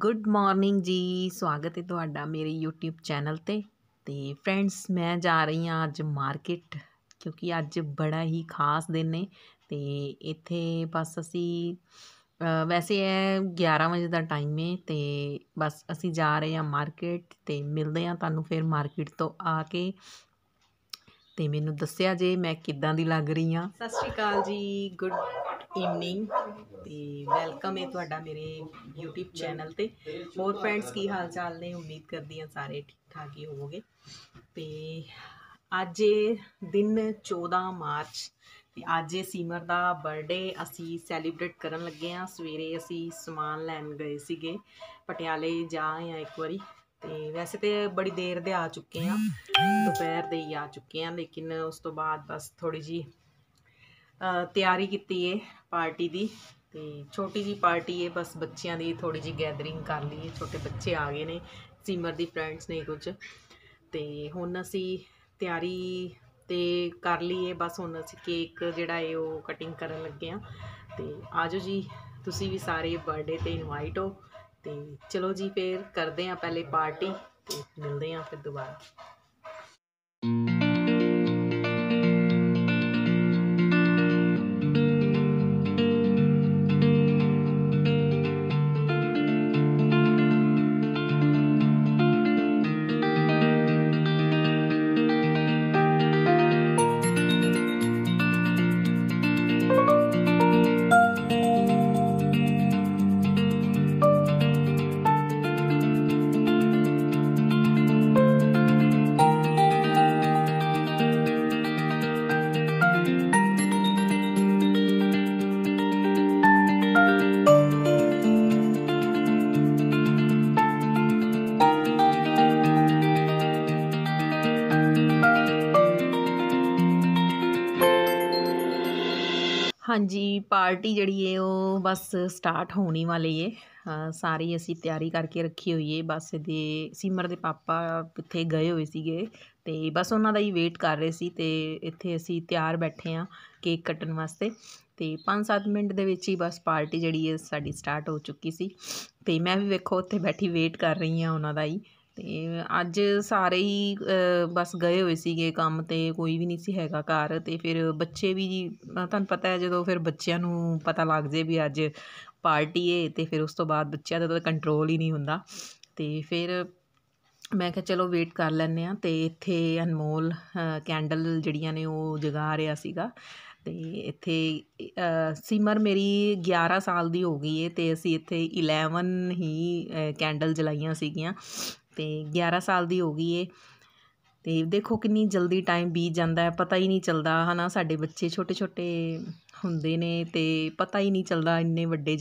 good morning ਜੀ ਸਵਾਗਤ ਹੈ ਤੁਹਾਡਾ ਮੇਰੇ YouTube ਚੈਨਲ ਤੇ ਤੇ ਫਰੈਂਡਸ ਮੈਂ ਜਾ ਰਹੀ ਹਾਂ ਅੱਜ ਮਾਰਕੀਟ ਕਿਉਂਕਿ ਅੱਜ ਬੜਾ ਹੀ ਖਾਸ ਦਿਨ ਹੈ ਤੇ ਇੱਥੇ ਬਸ ਅਸੀਂ ਵੈਸੇ ਹੈ 11 ਵਜੇ ਦਾ ਟਾਈਮ ਹੈ ਤੇ ਬਸ ਅਸੀਂ ਜਾ ਰਹੇ ਹਾਂ ਮਾਰਕੀਟ ਤੇ ਮਿਲਦੇ ਹਾਂ ਤੁਹਾਨੂੰ ਫਿਰ ਮਾਰਕੀਟ ਤੋਂ ਆ ਕੇ ਤੇ ਮੈਨੂੰ ਦੱਸਿਆ ਜੇ ਮੈਂ ਕਿੱਦਾਂ ਦੀ ਲੱਗ ਰਹੀ ਹਾਂ ਸਤਿ ਸ਼੍ਰੀ ਅਕਾਲ ਜੀ ਗੁੱਡ ਈਵਨਿੰਗ ਤੇ ਵੈਲਕਮ ਹੈ ਤੁਹਾਡਾ ਮੇਰੇ YouTube ਚੈਨਲ ਤੇ ਹੋਰ ਫਰੈਂਡਸ ਕੀ ਹਾਲ ਚਾਲ ਨੇ ਉਮੀਦ ਕਰਦੀ ਹਾਂ ਸਾਰੇ ਠੀਕ ਠਾਕ ਹੀ ਹੋਵੋਗੇ ਤੇ ਅੱਜ ਦਿਨ 14 ਮਾਰਚ ਤੇ ਅੱਜ ਸੀਮਰ ਦਾ ਬਰਥਡੇ ਅਸੀਂ ਸੈਲੀਬ੍ਰੇਟ ਕਰਨ ਲੱਗੇ ਆ ਸਵੇਰੇ ਅਸੀਂ ਸਮਾਨ ਲੈਣ ਗਏ ਸੀਗੇ ਪਟਿਆਲੇ ਜਾ ਆ ਇੱਕ ਵਾਰੀ ਤੇ ਵੈਸੇ ਤੇ ਬੜੀ ਦੇਰ ਦੇ ਆ ਚੁੱਕੇ ਆ ਦੁਪਹਿਰ ਦੇ ਹੀ ਆ ਚੁੱਕੇ ਆ ਲੇਕਿਨ ਉਸ ਤੋਂ ਬਾਅਦ ਬਸ ਥੋੜੀ ਜੀ ਤਿਆਰੀ ਕੀਤੀ ਏ ਪਾਰਟੀ ਦੀ ਤੇ ਛੋਟੀ ਜੀ ਪਾਰਟੀ ਏ ਬਸ ਬੱਚਿਆਂ ਦੀ ਥੋੜੀ ਜੀ ਗੈਦਰਿੰਗ ਕਰ ਲਈ ਛੋਟੇ ਬੱਚੇ ਆ ਗਏ ਨੇ ਸਿਮਰ ਦੀ ਫਰੈਂਡਸ ਨੇ ਕੁਝ ਤੇ ਹੁਣ ਅਸੀਂ ਤਿਆਰੀ ਤੇ ਕਰ ਲਈਏ ਬਸ ਹੁਣ ਅਸੀਂ ਕੇਕ ਜਿਹੜਾ ਏ ਉਹ ਕਟਿੰਗ ਕਰਨ ਲੱਗੇ ਆ ਤੇ ਆਜੋ ਜੀ ਤੁਸੀਂ ਵੀ ਸਾਰੇ ਬਰਥਡੇ ਤੇ ਇਨਵਾਈਟ ਹੋ ਤੇ ਚਲੋ ਜੀ ਫੇਰ ਕਰਦੇ ਆ ਪਹਿਲੇ ਪਾਰਟੀ ਤੇ ਮਿਲਦੇ ਆ ਫਿਰ ਦੁਬਾਰਾ ਹਾਂਜੀ ਪਾਰਟੀ ਜਿਹੜੀ ਏ ਉਹ ਬਸ ਸਟਾਰਟ ਹੋਣੀ ਵਾਲੀ ਏ ਸਾਰੀ ਅਸੀਂ ਤਿਆਰੀ ਕਰਕੇ ਰੱਖੀ ਹੋਈ ਏ ਬਸ ਦੇ ਸਿਮਰ ਦੇ ਪਾਪਾ ਕਿੱਥੇ ਗਏ ਹੋਏ ਸੀਗੇ ਤੇ ਬਸ ਉਹਨਾਂ ਦਾ ਹੀ ਵੇਟ ਕਰ ਰਹੇ ਸੀ ਤੇ ਇੱਥੇ ਅਸੀਂ ਤਿਆਰ ਬੈਠੇ ਆ ਕੇਕ ਕੱਟਣ ਵਾਸਤੇ ਤੇ 5-7 ਮਿੰਟ ਦੇ ਵਿੱਚ ਹੀ ਬਸ ਪਾਰਟੀ ਜਿਹੜੀ ਏ ਸਾਡੀ ਸਟਾਰਟ ਹੋ ਚੁੱਕੀ ਸੀ ਤੇ ਮੈਂ ਵੀ ਵੇਖੋ ਉੱਥੇ ਬੈਠੀ ਵੇਟ ਕਰ ਰਹੀ ਆ ਉਹਨਾਂ ਦਾ ਹੀ ਤੇ ਅੱਜ ਸਾਰੇ ਹੀ ਬਸ ਗਏ ਹੋਏ ਸੀਗੇ ਕੰਮ 'ਤੇ ਕੋਈ ਵੀ ਨਹੀਂ ਸੀ ਹੈਗਾ ਘਰ ਤੇ ਫਿਰ ਬੱਚੇ ਵੀ ਤੁਹਾਨੂੰ ਪਤਾ ਹੈ ਜਦੋਂ ਫਿਰ ਬੱਚਿਆਂ ਨੂੰ ਪਤਾ ਲੱਗ ਜੇ ਵੀ ਅੱਜ ਪਾਰਟੀ ਹੈ ਤੇ ਫਿਰ ਉਸ ਤੋਂ ਬਾਅਦ ਬੱਚਿਆਂ ਦਾ ਤਾਂ ਕੰਟਰੋਲ ਹੀ ਨਹੀਂ ਹੁੰਦਾ ਤੇ ਫਿਰ ਮੈਂ ਕਿਹਾ ਚਲੋ ਵੇਟ ਕਰ ਲੈਣੇ ਆ ਤੇ ਇੱਥੇ ਅਨਮੋਲ ਕੈਂਡਲ ਜਿਹੜੀਆਂ ਨੇ ਉਹ ਜਗਾ ਰਿਆ ਸੀਗਾ ਤੇ ਇੱਥੇ ਸਿਮਰ ਮੇਰੀ 11 ਸਾਲ ਦੀ ਹੋ ਗਈ ਹੈ ਤੇ ਅਸੀਂ ਇੱਥੇ 11 ਹੀ ਕੈਂਡਲ ਜਲਾਈਆਂ ਸੀਗੀਆਂ ਤੇ 11 ਸਾਲ ਦੀ ਹੋ ਗਈ ਏ ਤੇ ਦੇਖੋ ਕਿੰਨੀ ਜਲਦੀ ਟਾਈਮ ਬੀਤ ਜਾਂਦਾ ਹੈ ਪਤਾ ਹੀ ਨਹੀਂ ਚੱਲਦਾ ਹਨਾ ਸਾਡੇ ਬੱਚੇ ਛੋਟੇ ਛੋਟੇ ਹੁੰਦੇ ਨੇ ਤੇ ਪਤਾ ਹੀ ਨਹੀਂ ਚੱਲਦਾ ਇੰਨੇ ਵੱਡੇ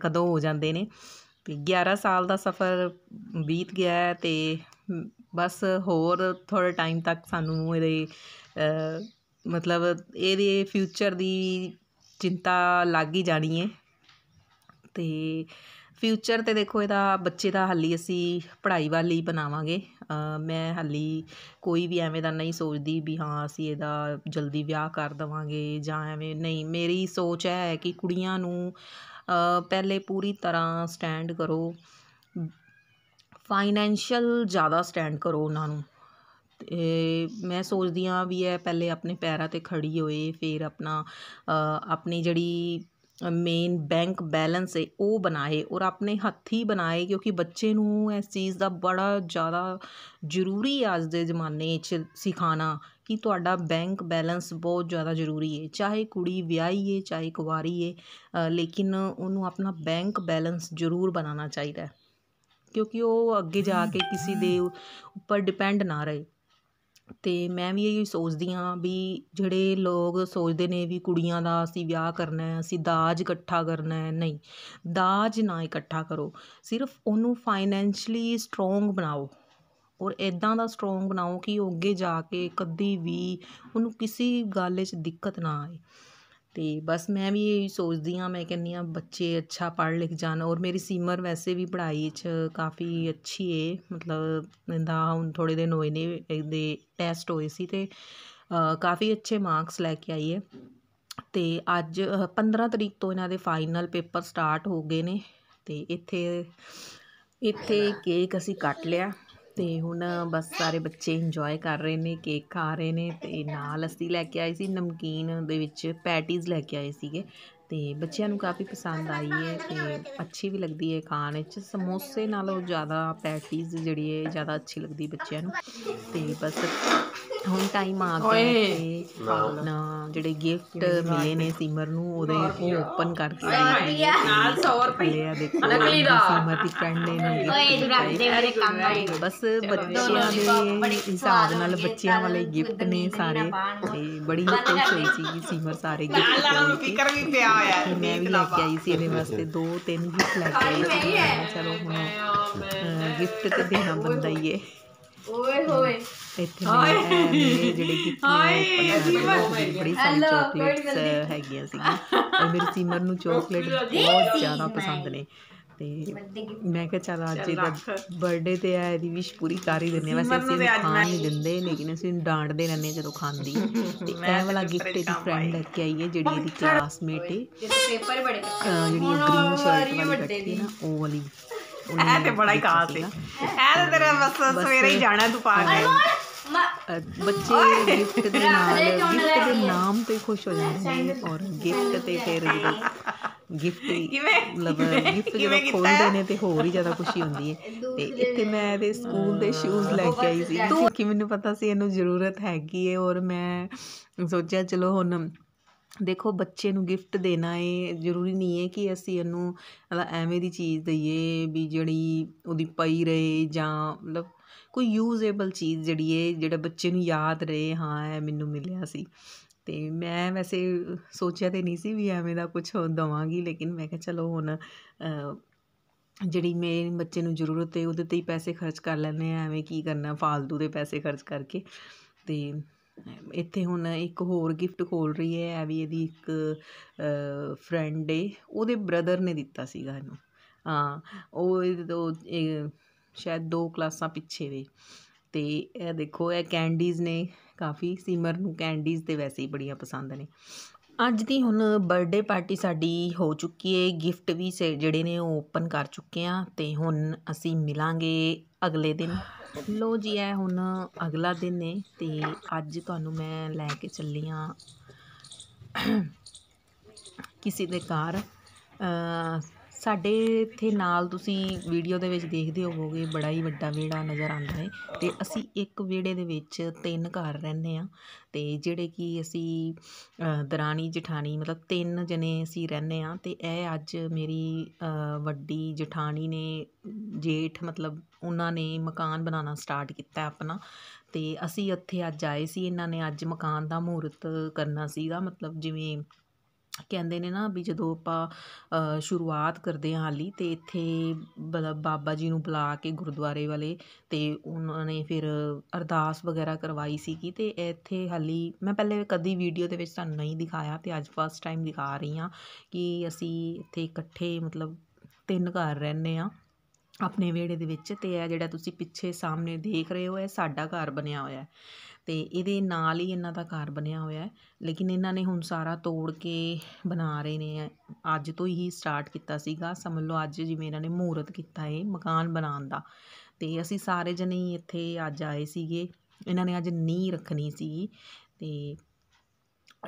ਕਦੋਂ ਹੋ ਜਾਂਦੇ ਨੇ ਤੇ 11 ਸਾਲ ਦਾ ਸਫ਼ਰ ਬੀਤ ਗਿਆ ਹੈ ਤੇ ਬਸ ਹੋਰ ਥੋੜੇ ਟਾਈਮ ਤੱਕ ਸਾਨੂੰ ਇਹਦੇ ਮਤਲਬ ਇਹਦੇ ਫਿਊਚਰ ਦੀ ਚਿੰਤਾ ਲੱਗ ਹੀ ਜਾਣੀ ਹੈ ਤੇ ਫਿਊਚਰ ਤੇ ਦੇਖੋ ਇਹਦਾ ਬੱਚੇ ਦਾ ਹਾਲੀ ਅਸੀਂ ਪੜ੍ਹਾਈ ਵਾਲੀ ਬਣਾਵਾਂਗੇ ਮੈਂ ਹਾਲੀ ਕੋਈ ਵੀ ਐਵੇਂ ਦਾ ਨਹੀਂ ਸੋਚਦੀ ਵੀ ਹਾਂ ਅਸੀਂ ਇਹਦਾ ਜਲਦੀ ਵਿਆਹ ਕਰ ਦਵਾਂਗੇ ਜਾਂ ਐਵੇਂ ਨਹੀਂ ਮੇਰੀ ਸੋਚ ਹੈ ਕਿ ਕੁੜੀਆਂ ਨੂੰ ਪਹਿਲੇ ਪੂਰੀ ਤਰ੍ਹਾਂ ਸਟੈਂਡ ਕਰੋ ਫਾਈਨੈਂਸ਼ੀਅਲ ਜ਼ਿਆਦਾ ਸਟੈਂਡ ਕਰੋ ਉਹਨਾਂ ਨੂੰ ਤੇ ਮੈਂ ਸੋਚਦੀ ਆ ਵੀ ਇਹ ਪਹਿਲੇ ਆਪਣੇ ਪੈਰਾਂ ਤੇ ਖੜੀ ਹੋਏ ਫਿਰ ਆਪਣਾ ਆਪਣੀ ਜਿਹੜੀ ਮੇਨ ਬੈਂਕ ਬੈਲੈਂਸ ਹੈ ਉਹ ਬਣਾਏ ਔਰ ਆਪਣੇ ਹੱਥੀ ਬਣਾਏ ਕਿਉਂਕਿ ਬੱਚੇ ਨੂੰ ਇਸ ਚੀਜ਼ ਦਾ ਬੜਾ ਜ਼ਿਆਦਾ ਜ਼ਰੂਰੀ ਹੈ ਅੱਜ ਦੇ ਜ਼ਮਾਨੇ 'ਚ ਸਿਖਾਣਾ ਕਿ ਤੁਹਾਡਾ ਬੈਂਕ ਬੈਲੈਂਸ ਬਹੁਤ ਜ਼ਿਆਦਾ ਜ਼ਰੂਰੀ ਹੈ ਚਾਹੇ ਕੁੜੀ ਵਿਆਹੀ ਹੈ ਚਾਹੇ ਕੁਵਾਰੀ ਹੈ ਲੇਕਿਨ ਉਹਨੂੰ ਆਪਣਾ ਬੈਂਕ ਬੈਲੈਂਸ ਜ਼ਰੂਰ ਬਣਾਉਣਾ ਚਾਹੀਦਾ ਕਿਉਂਕਿ ਉਹ ਅੱਗੇ ਜਾ ਕੇ ਕਿਸੇ ਦੇ ਉੱਪਰ ਡਿਪੈਂਡ ਨਾ ਰਹੇ ਤੇ ਮੈਂ ਵੀ ਇਹੀ ਸੋਚਦੀ ਆ ਵੀ ਜਿਹੜੇ ਲੋਕ ਸੋਚਦੇ ਨੇ ਵੀ ਕੁੜੀਆਂ ਦਾ ਅਸੀਂ ਵਿਆਹ ਕਰਨਾ ਹੈ ਅਸੀਂ ਦਾਜ ਇਕੱਠਾ ਕਰਨਾ ਹੈ ਨਹੀਂ ਦਾਜ ਨਾ ਇਕੱਠਾ ਕਰੋ ਸਿਰਫ ਉਹਨੂੰ ਫਾਈਨੈਂਸ਼ਲੀ ਸਟਰੋਂਗ ਬਣਾਓ ਔਰ ਇਦਾਂ ਦਾ ਸਟਰੋਂਗ ਬਣਾਓ ਕਿ ਉਹ ਅੱਗੇ ਜਾ ਕੇ ਕਦੀ ਵੀ ਉਹਨੂੰ ਕਿਸੇ ਗੱਲ 'ਚ ਦਿੱਕਤ ਨਾ ਆਏ ਤੇ ਬਸ ਮੈਂ ਵੀ ਇਹ ਸੋਚਦੀ ਆ ਮੈਂ ਕਹਿੰਨੀ ਆ ਬੱਚੇ ਅੱਛਾ ਪੜ੍ਹ ਲਿਖ ਜਾਣ ਔਰ ਮੇਰੀ ਸੀਮਰ ਵੈਸੇ ਵੀ ਪੜ੍ਹਾਈ 'ਚ ਕਾਫੀ ਅੱਛੀ ਏ ਮਤਲਬ ਇਹਦਾ ਹੁਣ ਥੋੜੇ ਦਿਨ ਹੋਏ ਨੇ ਇਹਦੇ ਟੈਸਟ ਹੋਏ ਸੀ ਤੇ ਕਾਫੀ ਅੱਛੇ ਮਾਰਕਸ ਲੈ ਕੇ ਆਈ ਏ ਤੇ ਅੱਜ 15 ਤਰੀਕ ਤੋਂ ਇਹਨਾਂ ਦੇ ਫਾਈਨਲ ਪੇਪਰ ਸਟਾਰਟ ਹੋ ਗਏ ਨੇ ਤੇ ਇੱਥੇ ਇੱਥੇ ਕੇਕ ਅਸੀਂ ਕੱਟ ਲਿਆ ਤੇ ਹੁਣ ਬਸ ਸਾਰੇ ਬੱਚੇ ਇੰਜੋਏ ਕਰ ਰਹੇ ਨੇ ਕੇਕ ਖਾ ਰਹੇ ਨੇ ਤੇ ਨਾਲ ਅਸੀਂ ਲੈ ਕੇ ਆਏ ਸੀ ਨਮਕੀਨ ਦੇ ਵਿੱਚ ਪੈਟੀਜ਼ ਲੈ ਕੇ ਆਏ ਸੀਗੇ ਤੇ ਬੱਚਿਆਂ ਨੂੰ ਕਾਫੀ ਪਸੰਦ ਆਈ ਹੈ ਤੇ ਅੱਛੀ ਵੀ ਲੱਗਦੀ ਹੈ ਖਾਣ ਵਿੱਚ ਸਮੋਸੇ ਨਾਲੋਂ ਜ਼ਿਆਦਾ ਪੈਟੀਜ਼ ਜਿਹੜੀ ਹੈ ਜ਼ਿਆਦਾ ਅੱਛੀ ਲੱਗਦੀ ਬੱਚਿਆਂ ਨੂੰ ਤੇ ਬਸ ਹੁਣ ਟਾਈਮ ਆ ਗਿਆ ਹੈ ਨਾ ਜਿਹੜੇ ਗਿਫਟ ਮਿਲੇ ਨੇ ਸਿਮਰ ਨੂੰ ਉਹਦੇ ਉਹ ਓਪਨ ਕਰਕੇ ਨਾਲ 100 ਰੁਪਏ ਦੇਖੋ ਨਕਲੀ ਦਾ ਸਿਮਰ ਦੀ ਫਰੈਂਡ ਨੇ ਨੂੰ ਓਏ ਤੂੰ ਦੇ ਮੇਰੇ ਕੰਮ ਆਏ ਬਸ ਬੱਚਿਆਂ ਦੇ ਹਿਸਾਬ ਨਾਲ ਬੱਚਿਆਂ ਵਾਲੇ ਗਿਫਟ ਨੇ ਸਾਰੇ ਤੇ ਬੜੀ ਖੁਸ਼ ਹੋਈ ਸੀ ਸਿਮਰ ਸਾਰੇ ਗਿਫਟ ਲੈ ਲਾ ਫਿਕਰ ਵੀ ਪਿਆ ਮੈਂ ਵੀ ਲੈ ਕੇ ਆਈ ਸੀ ਇਹਦੇ ਵਾਸਤੇ ਦੋ ਤਿੰਨ ਗਿਫਟ ਲੈ ਕੇ ਆਈ ਸੀ ਚਲੋ ਹੁਣ ਗਿਫਟ ਤੇ ਦੇਣਾ ਬੰਦਾ ਹੀ ਏ ਓਏ ਹੋਏ ਇੱਥੇ ਮੈਂ ਜਿਹੜੇ ਕਿ ਹਾਏ ਬੜੀ ਸਾਰੀ ਚਾਕਲੇਟਸ ਹੈਗੀਆਂ ਸੀ ਔਰ ਮੇਰੀ ਸੀਮਰ ਨੂੰ ਚਾਕਲੇਟ ਬਹੁਤ ਜ਼ਿਆਦਾ ਪਸੰਦ ਨੇ ਤੇ ਮੈਂ ਕਿਹਾ ਚਲ ਅੱਜ ਦਾ ਬਰਥਡੇ ਤੇ ਆਇਆ ਦੀ ਵਿਸ਼ ਪੂਰੀ ਕਰ ਹੀ ਦਿੰਨੇ ਵੈਸੇ ਅਸੀਂ ਖਾਣ ਨਹੀਂ ਦਿੰਦੇ ਲੇਕਿਨ ਅਸੀਂ ਡਾਂਟਦੇ ਰਹਿੰਦੇ ਜਦੋਂ ਖਾਂਦੀ ਤੇ ਇਹ ਵਾਲਾ ਗਿਫਟ ਇਹਦੀ ਫਰੈਂਡ ਲੈ ਕੇ ਆਈ ਹੈ ਜਿਹੜੀ ਇਹਦੀ ਕਲਾਸਮੇਟ ਹੈ ਜਿਹੜੀ ਗ੍ਰੀਨ ਸ਼ਰਟ ਵਾਲੀ ਬੈਠੀ ਨਾ ਉਹ ਵਾਲੀ ਇਹ ਤੇ ਬੜਾ ਹੀ ਕਾਸ ਹੈ ਇਹ ਤੇ ਤੇਰਾ ਬਸ ਸਵੇਰੇ ਹੀ ਜਾਣਾ ਤੂੰ ਪਾ ਕੇ ਬੱਚੇ ਗਿਫਟ ਦੇ ਨਾਲ ਗਿਫਟ ਦੇ ਨਾਮ ਤੇ ਖੁਸ਼ ਹੋ ਜਾਂਦੇ ਨੇ ਔਰ ਗਿਫਟ ਤੇ ਫੇਰ ਜਦੋਂ ਗਿਫਟ ਕਿਵੇਂ ਲਵਰ ਗਿਫਟ ਜਦੋਂ ਖੋਲਦੇ ਨੇ ਤੇ ਹੋਰ ਹੀ ਜ਼ਿਆਦਾ ਖੁਸ਼ੀ ਹੁੰਦੀ ਹੈ ਤੇ ਇੱਥੇ ਮੈਂ ਇਹਦੇ ਸਕੂਲ ਦੇ ਸ਼ੂਜ਼ ਲੈ ਕੇ ਆਈ ਸੀ ਕਿ ਮੈਨੂੰ ਪਤਾ ਸੀ ਇਹਨੂੰ ਜ਼ਰੂਰਤ ਹੈਗੀ ਹੈ ਔਰ ਮੈਂ ਸੋਚਿਆ ਚਲੋ ਹੁਣ ਦੇਖੋ ਬੱਚੇ ਨੂੰ ਗਿਫਟ ਦੇਣਾ ਹੈ ਜ਼ਰੂਰੀ ਨਹੀਂ ਹੈ ਕਿ ਅਸੀਂ ਇਹਨੂੰ ਮਤਲਬ ਐਵੇਂ ਦੀ ਚੀਜ਼ ਦਈਏ ਵੀ ਜਿਹੜੀ ਉਹਦੀ ਪਈ ਰਹੇ ਜਾਂ ਮਤਲਬ ਕੋਈ ਯੂਜ਼ੇਬਲ ਚੀਜ਼ ਜਿਹੜੀ ਹੈ ਜਿਹੜਾ ਬੱਚੇ ਨੂੰ ਯਾਦ ਰਹੇ ਹਾਂ ਇਹ ਮੈਨੂੰ ਮਿਲਿਆ ਸੀ ਤੇ ਮੈਂ ਵੈਸੇ ਸੋਚਿਆ ਤੇ ਨਹੀਂ ਸੀ ਵੀ ਐਵੇਂ ਦਾ ਹੋ ਦਵਾਂਗੀ ਲੇਕਿਨ ਮੈਂ ਕਿਹਾ ਚਲੋ ਹੁਣ ਜਿਹੜੀ ਮੇਰੇ ਬੱਚੇ ਨੂੰ ਜ਼ਰੂਰਤ ਹੈ ਉਹਦੇ 'ਤੇ ਹੀ ਪੈਸੇ ਖਰਚ ਕਰ ਲੈਣੇ ਆ ਐਵੇਂ ਕੀ ਕਰਨਾ ਫਾਲਤੂ ਦੇ ਪੈਸੇ ਖਰਚ ਕਰਕੇ ਤੇ ਇੱਥੇ ਹੁਣ ਇੱਕ ਹੋਰ ਗਿਫਟ ਖੋਲ ਰਹੀ ਹੈ ਐ ਵੀ ਇਹਦੀ ਇੱਕ ਫਰੈਂਡ ਏ ਉਹਦੇ ਬ੍ਰਦਰ ਨੇ ਦਿੱਤਾ ਸੀਗਾ ਇਹਨੂੰ ਹਾਂ ਉਹ ਇਹ ਸ਼ਾਇਦ ਦੋ ਕਲਾਸਾਂ ਪਿੱਛੇ ਵੇ ਤੇ ਇਹ ਦੇਖੋ ਇਹ ਕੈਂਡੀਜ਼ ਨੇ ਕਾਫੀ ਸਿਮਰ ਨੂੰ ਕੈਂਡੀਜ਼ ਤੇ ਵੈਸੇ ਹੀ ਬੜੀਆਂ ਪਸੰਦ ਨੇ ਅੱਜ ਦੀ ਹੁਣ ਬਰਥਡੇ ਪਾਰਟੀ ਸਾਡੀ ਹੋ ਚੁੱਕੀ ਹੈ ਗਿਫਟ ਵੀ ਜਿਹੜੇ ਨੇ ਉਹ ਓਪਨ ਕਰ ਚੁੱਕੇ ਆ ਤੇ ਹੁਣ ਅਸੀਂ ਮਿਲਾਂਗੇ ਅਗਲੇ ਦਿਨ ਲੋ ਜੀ ਇਹ ਹੁਣ ਅਗਲਾ ਦਿਨ ਹੈ ਤੇ ਅੱਜ ਤੁਹਾਨੂੰ ਮੈਂ ਲੈ ਕੇ ਚੱਲੀ ਆ ਕਿਸੇ ਦੇ ਘਰ ਸਾਡੇ ਇੱਥੇ ਨਾਲ ਤੁਸੀਂ ਵੀਡੀਓ ਦੇ ਵਿੱਚ ਦੇਖਦੇ ਹੋਵੋਗੇ ਬੜਾ ਹੀ ਵੱਡਾ ਵਿਹੜਾ ਨਜ਼ਰ ਆਉਂਦਾ ਹੈ ਤੇ ਅਸੀਂ ਇੱਕ ਵਿਹੜੇ ਦੇ ਵਿੱਚ ਤਿੰਨ ਘਰ ਰਹਿੰਦੇ ਆ ਤੇ ਜਿਹੜੇ ਕਿ ਅਸੀਂ ਦਰਾਣੀ ਜਠਾਣੀ ਮਤਲਬ ਤਿੰਨ ਜਣੇ ਅਸੀਂ ਰਹਿੰਦੇ ਆ ਤੇ ਇਹ ਅੱਜ ਮੇਰੀ ਵੱਡੀ ਜਠਾਣੀ ਨੇ ਜੇਠ ਮਤਲਬ ਉਹਨਾਂ ਨੇ ਮਕਾਨ ਬਣਾਉਣਾ ਸਟਾਰਟ ਕੀਤਾ ਆਪਣਾ ਤੇ ਅਸੀਂ ਇੱਥੇ ਅੱਜ ਆਏ ਸੀ ਇਹਨਾਂ ਨੇ ਅੱਜ ਮਕਾਨ ਦਾ ਮਹੂਰਤ ਕਰਨਾ ਸੀਗਾ ਮਤਲਬ ਜਿਵੇਂ ਕਹਿੰਦੇ ਨੇ ਨਾ ਵੀ ਜਦੋਂ ਆਪਾਂ ਸ਼ੁਰੂਆਤ ਕਰਦੇ ਹਾਂ ਹਾਲੀ ਤੇ ਇੱਥੇ ਮਤਲਬ ਬਾਬਾ ਜੀ ਨੂੰ ਬੁਲਾ ਕੇ ਗੁਰਦੁਆਰੇ ਵਾਲੇ ਤੇ ਉਹਨਾਂ ਨੇ ਫਿਰ ਅਰਦਾਸ ਵਗੈਰਾ ਕਰਵਾਈ ਸੀ ਕਿ ਤੇ ਇੱਥੇ ਹਾਲੀ ਮੈਂ ਪਹਿਲੇ ਕਦੀ ਵੀਡੀਓ ਦੇ ਵਿੱਚ ਤੁਹਾਨੂੰ ਨਹੀਂ ਦਿਖਾਇਆ ਤੇ ਅੱਜ ਫਸਟ ਟਾਈਮ ਦਿਖਾ ਰਹੀ ਹਾਂ ਕਿ ਅਸੀਂ ਇੱਥੇ ਇਕੱਠੇ ਮਤਲਬ ਤਿੰਨ ਘਰ ਰਹਿੰਦੇ ਆ ਆਪਣੇ ਵਿਹੜੇ ਦੇ ਵਿੱਚ ਤੇ ਇਹ ਜਿਹੜਾ ਤੁਸੀਂ ਪਿੱਛੇ ਸਾਹਮਣੇ ਦੇਖ ਰਹੇ ਹੋ ਇਹ ਸਾਡਾ ਘਰ ਬਣਿਆ ਹੋਇਆ ਹੈ ਤੇ ਇਹਦੇ ਨਾਲ ਹੀ ਇਹਨਾਂ ਦਾ ਘਰ ਬਣਿਆ ਹੋਇਆ ਹੈ ਲੇਕਿਨ ਇਹਨਾਂ ਨੇ ਹੁਣ ਸਾਰਾ ਤੋੜ ਕੇ ਬਣਾ ਰਹੇ ਨੇ ਅੱਜ ਤੋਂ ਹੀ ਸਟਾਰਟ ਕੀਤਾ ਸੀਗਾ ਸਮਝ ਲਓ ਅੱਜ ਜਿਵੇਂ ਇਹਨਾਂ ਨੇ ਮੂਰਤ ਕੀਤਾ ਹੈ ਮਕਾਨ ਬਣਾਉਣ ਦਾ ਤੇ ਅਸੀਂ ਸਾਰੇ ਜਣੇ ਇੱਥੇ ਅੱਜ ਆਏ ਸੀਗੇ ਇਹਨਾਂ ਨੇ ਅੱਜ ਨੀਂ ਰੱਖਣੀ ਸੀ ਤੇ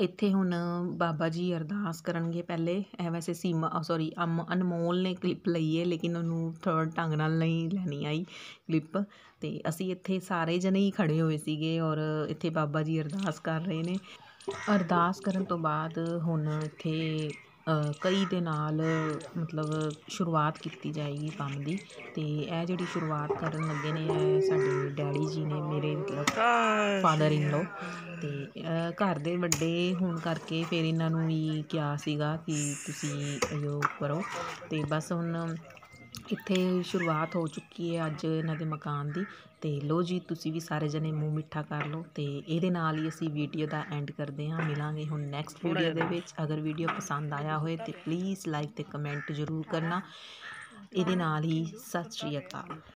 ਇੱਥੇ ਹੁਣ ਬਾਬਾ ਜੀ ਅਰਦਾਸ ਕਰਨਗੇ ਪਹਿਲੇ ਐ ਵੈਸੇ ਸੀਮਾ ਸੌਰੀ ਅਮ ਅਨਮੋਲ ਨੇ ਕਲਿੱਪ ਲਈ ਹੈ ਲੇਕਿਨ ਉਹਨੂੰ ਥਰਡ ਢੰਗ ਨਾਲ ਨਹੀਂ ਲੈਣੀ ਆਈ ਕਲਿੱਪ ਤੇ ਅਸੀਂ ਇੱਥੇ ਸਾਰੇ ਜਣੇ ਹੀ ਖੜੇ ਹੋਏ ਸੀਗੇ ਔਰ ਇੱਥੇ ਬਾਬਾ ਜੀ ਅਰਦਾਸ ਕਰ ਰਹੇ ਨੇ ਅਰਦਾਸ ਕਰਨ ਤੋਂ ਬਾਅਦ ਹੁਣ ਇੱਥੇ ਕਹੀ ਦੇ ਨਾਲ ਮਤਲਬ ਸ਼ੁਰੂਆਤ ਕੀਤੀ ਜਾਏਗੀ ਕੰਮ ਦੀ ਅਤੇ ਇਹ ਜਿਹੜੀ ਸ਼ੁਰੂਆਤ ਕਰਨ ਲੱਗੇ ਨੇ ਇਹ ਸਾਡੇ ਡੈਡੀ ਜੀ ਨੇ ਮੇਰੇ ਮਤਲਬ ਫਾਦਰ ਇਨ ਲੋ ਅਤੇ ਘਰ ਦੇ ਵੱਡੇ ਹੋਣ ਕਰਕੇ ਫਿਰ ਇਹਨਾਂ ਨੂੰ ਵੀ ਕਿਹਾ ਸੀਗਾ ਕਿ ਤੁਸੀਂ ਜੋ ਕਰੋ ਅਤੇ ਬਸ ਹੁਣ ਇੱਥੇ ਸ਼ੁਰੂਆਤ ਹੋ ਚੁੱਕੀ ਹੈ ਅੱਜ ਇਹਨਾਂ ਦੇ ਮਕਾਨ ਦੀ ਤੇ ਲੋ ਜੀ ਤੁਸੀਂ ਵੀ ਸਾਰੇ ਜਣੇ ਮੂੰਹ ਮਿੱਠਾ ਕਰ ਲਓ ਤੇ ਇਹਦੇ ਨਾਲ ਹੀ ਅਸੀਂ ਵੀਡੀਓ ਦਾ ਐਂਡ ਕਰਦੇ ਹਾਂ ਮਿਲਾਂਗੇ ਹੁਣ ਨੈਕਸਟ ਵੀਡੀਓ ਦੇ ਵਿੱਚ ਅਗਰ ਵੀਡੀਓ ਪਸੰਦ ਆਇਆ ਹੋਵੇ ਤੇ ਪਲੀਜ਼ ਲਾਈਕ ਤੇ ਕਮੈਂਟ ਜ਼ਰੂਰ ਕਰਨਾ ਇਹਦੇ ਨਾਲ ਹੀ ਸਤਿ ਸ਼੍ਰੀ ਅਕਾਲ